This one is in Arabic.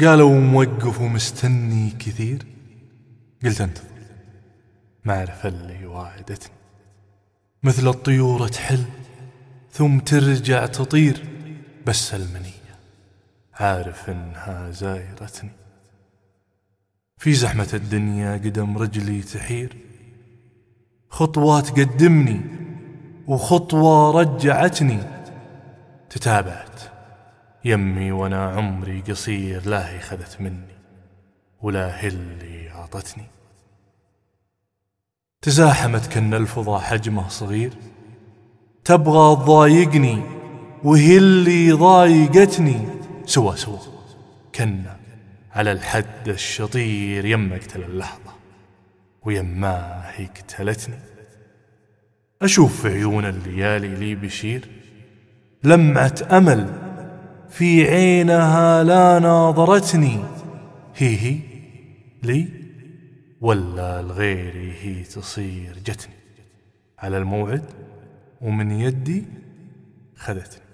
قالوا موقف ومستني كثير قلت انتظر اعرف اللي واعدتني مثل الطيور تحل ثم ترجع تطير بس المنية عارف انها زايرتني في زحمة الدنيا قدم رجلي تحير خطوة تقدمني وخطوة رجعتني تتابعت يمي وانا عمري قصير لا هي خذت مني ولا هي اللي عطتني تزاحمت كن الفضا حجمه صغير تبغى تضايقني وهي اللي ضايقتني سوا سوا كنا على الحد الشطير يما اقتل اللحظة ويما هي قتلتني أشوف في عيون الليالي لي بشير لمعة أمل في عينها لا ناظرتني هي هي لي ولا لغيري هي تصير جتني على الموعد ومن يدي خذتني